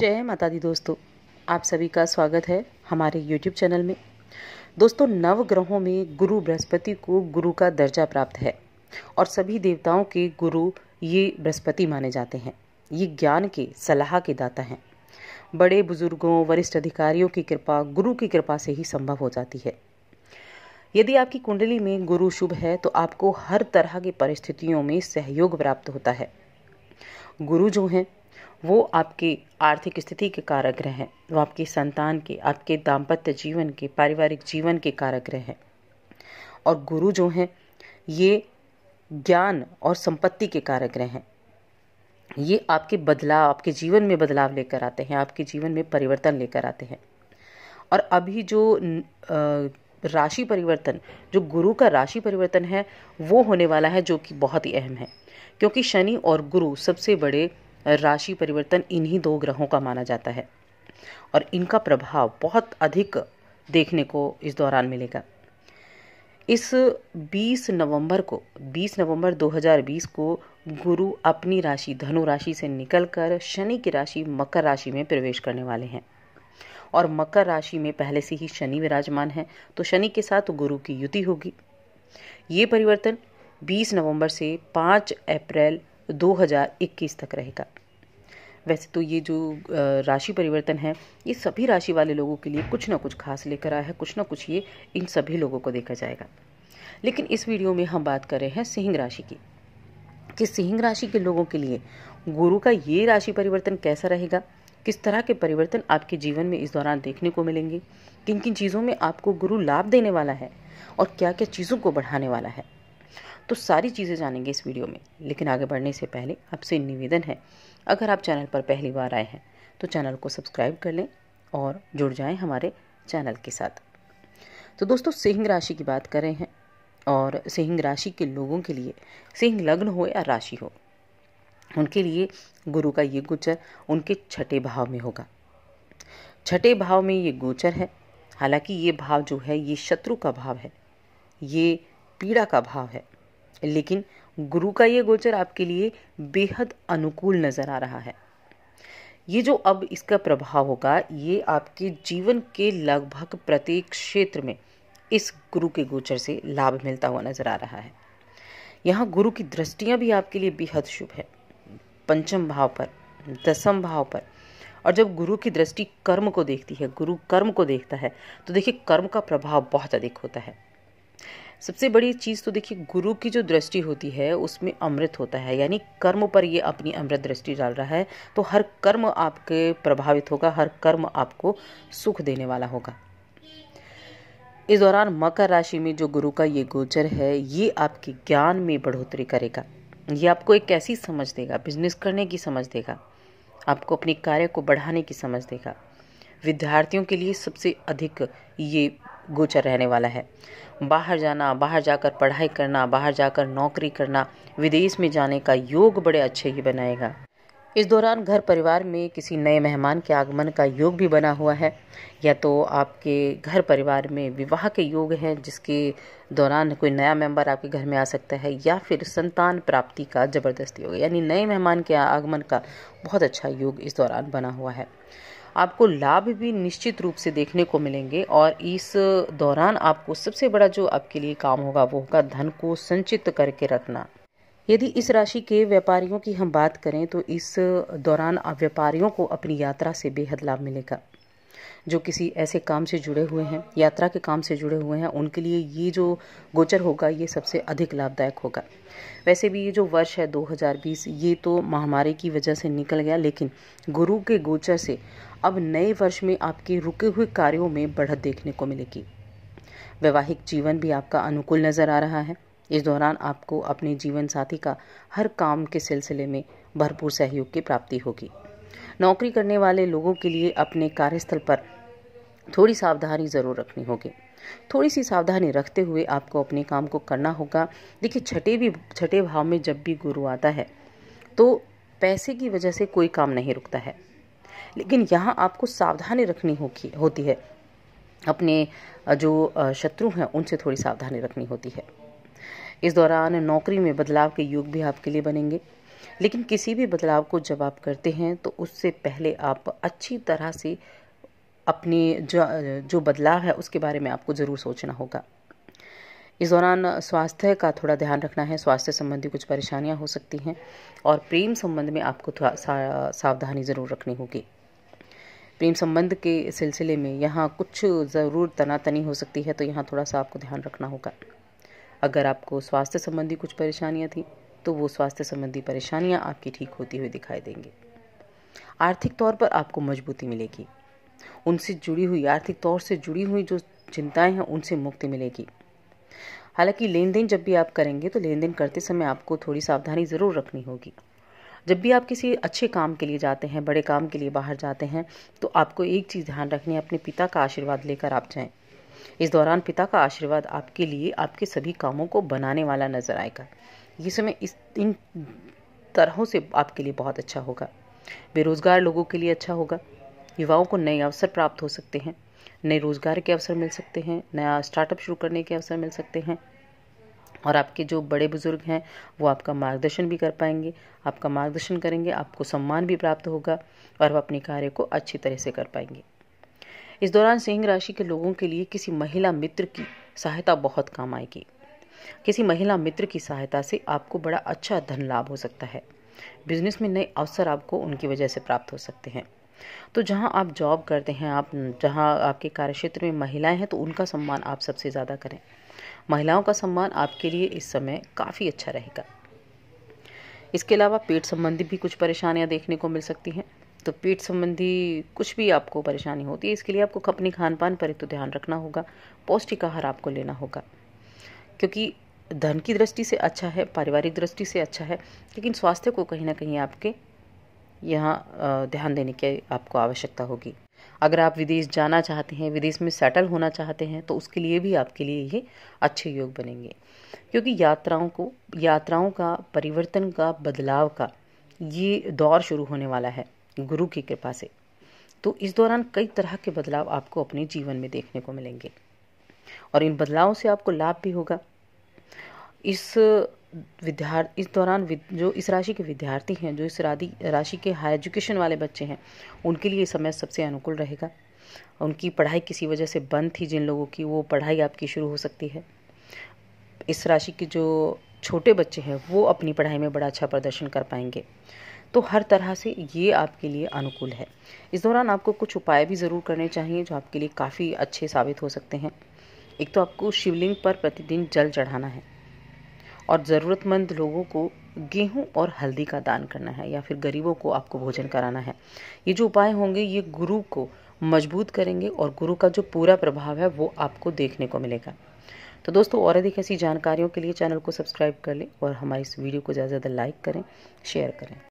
जय माता दी दोस्तों आप सभी का स्वागत है हमारे YouTube चैनल में दोस्तों नव ग्रहों में गुरु बृहस्पति को गुरु का दर्जा प्राप्त है और सभी देवताओं के गुरु ये बृहस्पति माने जाते हैं ये ज्ञान के सलाह के दाता हैं बड़े बुजुर्गों वरिष्ठ अधिकारियों की कृपा गुरु की कृपा से ही संभव हो जाती है यदि आपकी कुंडली में गुरु शुभ है तो आपको हर तरह की परिस्थितियों में सहयोग प्राप्त होता है गुरु जो हैं वो आपकी आर्थिक स्थिति के कारक ग्रह हैं वो आपकी संतान के आपके दाम्पत्य जीवन के पारिवारिक जीवन के कारक ग्रह हैं और गुरु जो हैं ये ज्ञान और संपत्ति के कारक ग्रह हैं ये आपके बदलाव आपके जीवन में बदलाव लेकर आते हैं आपके जीवन में परिवर्तन लेकर आते हैं और अभी जो राशि परिवर्तन जो गुरु का राशि परिवर्तन है वो होने वाला है जो कि बहुत ही अहम है क्योंकि शनि और गुरु सबसे बड़े राशि परिवर्तन इन्हीं दो ग्रहों का माना जाता है और इनका प्रभाव बहुत अधिक देखने को इस दौरान मिलेगा इस 20 नवंबर को 20 नवंबर 2020 को गुरु अपनी राशि धनु राशि से निकलकर शनि की राशि मकर राशि में प्रवेश करने वाले हैं और मकर राशि में पहले से ही शनि विराजमान है तो शनि के साथ गुरु की युति होगी ये परिवर्तन 20 नवंबर से 5 अप्रैल 2021 तो तक रहेगा वैसे तो ये जो राशि परिवर्तन है ये सभी राशि वाले लोगों के लिए कुछ ना कुछ खास लेकर आया है कुछ ना कुछ ये इन सभी लोगों को देखा जाएगा लेकिन इस वीडियो में हम बात कर रहे हैं सिंह राशि की कि सिंह राशि के लोगों के लिए गुरु का ये राशि परिवर्तन कैसा रहेगा किस तरह के परिवर्तन आपके जीवन में इस दौरान देखने को मिलेंगे किन किन चीज़ों में आपको गुरु लाभ देने वाला है और क्या क्या चीज़ों को बढ़ाने वाला है तो सारी चीज़ें जानेंगे इस वीडियो में लेकिन आगे बढ़ने से पहले आपसे निवेदन है अगर आप चैनल पर पहली बार आए हैं तो चैनल को सब्सक्राइब कर लें और जुड़ जाएं हमारे चैनल के साथ तो दोस्तों सिंह राशि की बात कर रहे हैं और सिंह राशि के लोगों के लिए सिंह लग्न हो या राशि हो उनके लिए गुरु का ये गोचर उनके छठे भाव में होगा छठे भाव में ये गोचर है हालांकि ये भाव जो है ये शत्रु का भाव है ये पीड़ा का भाव है लेकिन गुरु का ये गोचर आपके लिए बेहद अनुकूल नज़र आ रहा है ये जो अब इसका प्रभाव होगा ये आपके जीवन के लगभग प्रत्येक क्षेत्र में इस गुरु के गोचर से लाभ मिलता हुआ नज़र आ रहा है यहाँ गुरु की दृष्टियाँ भी आपके लिए बेहद शुभ है पंचम भाव पर दसम भाव पर और जब गुरु की दृष्टि कर्म को देखती है गुरु कर्म को देखता है तो देखिए कर्म का प्रभाव बहुत अधिक होता है सबसे बड़ी चीज़ तो देखिए गुरु की जो दृष्टि होती है उसमें अमृत होता है यानी कर्म पर ये अपनी अमृत दृष्टि डाल रहा है तो हर कर्म आपके प्रभावित होगा हर कर्म आपको सुख देने वाला होगा इस दौरान मकर राशि में जो गुरु का ये गोचर है ये आपके ज्ञान में बढ़ोतरी करेगा ये आपको एक ऐसी समझ देगा बिजनेस करने की समझ देगा आपको अपने कार्य को बढ़ाने की समझ देगा विद्यार्थियों के लिए सबसे अधिक ये गोचर रहने वाला है बाहर जाना बाहर जाकर पढ़ाई करना बाहर जाकर नौकरी करना विदेश में जाने का योग बड़े अच्छे ही बनाएगा इस दौरान घर परिवार में किसी नए मेहमान के आगमन का योग भी बना हुआ है या तो आपके घर परिवार में विवाह के योग हैं जिसके दौरान कोई नया मेंबर आपके घर में आ सकता है या फिर संतान प्राप्ति का जबरदस्त योग यानी नए मेहमान के आगमन का बहुत अच्छा योग इस दौरान बना हुआ है आपको लाभ भी निश्चित रूप से देखने को मिलेंगे और इस दौरान आपको सबसे बड़ा जो आपके लिए काम होगा वो होगा धन को संचित करके रखना यदि इस राशि के व्यापारियों की हम बात करें तो इस दौरान व्यापारियों को अपनी यात्रा से बेहद लाभ मिलेगा जो किसी ऐसे काम से जुड़े हुए हैं यात्रा के काम से जुड़े हुए हैं उनके लिए ये जो गोचर होगा ये सबसे अधिक लाभदायक होगा वैसे भी ये जो वर्ष है 2020 ये तो महामारी की वजह से निकल गया लेकिन गुरु के गोचर से अब नए वर्ष में आपके रुके हुए कार्यों में बढ़त देखने को मिलेगी वैवाहिक जीवन भी आपका अनुकूल नजर आ रहा है इस दौरान आपको अपने जीवन साथी का हर काम के सिलसिले में भरपूर सहयोग की प्राप्ति होगी नौकरी करने वाले लोगों के लिए अपने कार्यस्थल पर थोड़ी सावधानी ज़रूर रखनी होगी थोड़ी सी सावधानी रखते हुए आपको अपने काम को करना होगा देखिए छठे भी छठे भाव में जब भी गुरु आता है तो पैसे की वजह से कोई काम नहीं रुकता है लेकिन यहाँ आपको सावधानी रखनी होगी होती है अपने जो शत्रु हैं उनसे थोड़ी सावधानी रखनी होती है इस दौरान नौकरी में बदलाव के योग भी आपके लिए बनेंगे लेकिन किसी भी बदलाव को जब आप करते हैं तो उससे पहले आप अच्छी तरह से अपने जो जो बदलाव है उसके बारे में आपको ज़रूर सोचना होगा इस दौरान स्वास्थ्य का थोड़ा ध्यान रखना है स्वास्थ्य संबंधी कुछ परेशानियां हो सकती हैं और प्रेम संबंध में आपको थोड़ा सा, सावधानी ज़रूर रखनी होगी प्रेम संबंध के सिलसिले में यहाँ कुछ ज़रूर तनातनी हो सकती है तो यहाँ थोड़ा सा आपको ध्यान रखना होगा अगर आपको स्वास्थ्य संबंधी कुछ परेशानियाँ थी तो वो स्वास्थ्य संबंधी परेशानियां आपकी ठीक होती हुई दिखाई देंगे आर्थिक तौर पर आपको मजबूती मिलेगी उनसे जुड़ी हुई आर्थिक तौर से जुड़ी हुई जो चिंताएं हैं उनसे मुक्ति मिलेगी हालांकि लेन देन जब भी आप करेंगे तो लेन देन करते समय आपको थोड़ी सावधानी ज़रूर रखनी होगी जब भी आप किसी अच्छे काम के लिए जाते हैं बड़े काम के लिए बाहर जाते हैं तो आपको एक चीज़ ध्यान रखनी है अपने पिता का आशीर्वाद लेकर आप जाएं इस दौरान पिता का आशीर्वाद आपके लिए आपके सभी कामों को बनाने वाला नजर आएगा ये समय इस इन तरहों से आपके लिए बहुत अच्छा होगा बेरोजगार लोगों के लिए अच्छा होगा युवाओं को नए अवसर प्राप्त हो सकते हैं नए रोजगार के अवसर मिल सकते हैं नया स्टार्टअप शुरू करने के अवसर मिल सकते हैं और आपके जो बड़े बुजुर्ग हैं वो आपका मार्गदर्शन भी कर पाएंगे आपका मार्गदर्शन करेंगे आपको सम्मान भी प्राप्त होगा और वह अपने कार्य को अच्छी तरह से कर पाएंगे इस दौरान सिंह राशि के लोगों के लिए किसी महिला मित्र की सहायता बहुत काम आएगी किसी महिला मित्र की सहायता से आपको बड़ा अच्छा धन लाभ हो सकता है बिजनेस में नए अवसर आपको उनकी वजह से प्राप्त हो सकते हैं तो जहाँ आप जॉब करते हैं आप जहाँ आपके कार्यक्षेत्र में महिलाएं हैं तो उनका सम्मान आप सबसे ज़्यादा करें महिलाओं का सम्मान आपके लिए इस समय काफ़ी अच्छा रहेगा इसके अलावा पेट संबंधी भी कुछ परेशानियाँ देखने को मिल सकती हैं तो पेट संबंधी कुछ भी आपको परेशानी होती है इसके लिए आपको अपने खान पान पर तो ध्यान रखना होगा पौष्टिक आहार आपको लेना होगा क्योंकि धन की दृष्टि से अच्छा है पारिवारिक दृष्टि से अच्छा है लेकिन स्वास्थ्य को कहीं ना कहीं आपके यहाँ ध्यान देने की आपको आवश्यकता होगी अगर आप विदेश जाना चाहते हैं विदेश में सेटल होना चाहते हैं तो उसके लिए भी आपके लिए ये अच्छे योग बनेंगे क्योंकि यात्राओं को यात्राओं का परिवर्तन का बदलाव का ये दौर शुरू होने वाला है गुरु की कृपा से तो इस दौरान कई तरह के बदलाव आपको अपने जीवन में देखने को मिलेंगे और इन बदलावों से आपको लाभ भी होगा इस विद्यार्थी इस दौरान जो इस राशि के विद्यार्थी हैं जो इस राधि राशि के हायर एजुकेशन वाले बच्चे हैं उनके लिए समय सबसे अनुकूल रहेगा उनकी पढ़ाई किसी वजह से बंद थी जिन लोगों की वो पढ़ाई आपकी शुरू हो सकती है इस राशि के जो छोटे बच्चे हैं वो अपनी पढ़ाई में बड़ा अच्छा प्रदर्शन कर पाएंगे तो हर तरह से ये आपके लिए अनुकूल है इस दौरान आपको कुछ उपाय भी ज़रूर करने चाहिए जो आपके लिए काफ़ी अच्छे साबित हो सकते हैं एक तो आपको शिवलिंग पर प्रतिदिन जल चढ़ाना है और ज़रूरतमंद लोगों को गेहूं और हल्दी का दान करना है या फिर गरीबों को आपको भोजन कराना है ये जो उपाय होंगे ये गुरु को मजबूत करेंगे और गुरु का जो पूरा प्रभाव है वो आपको देखने को मिलेगा तो दोस्तों और अधिक ऐसी जानकारियों के लिए चैनल को सब्सक्राइब कर लें और हमारे इस वीडियो को ज़्यादा ज़्यादा लाइक करें शेयर करें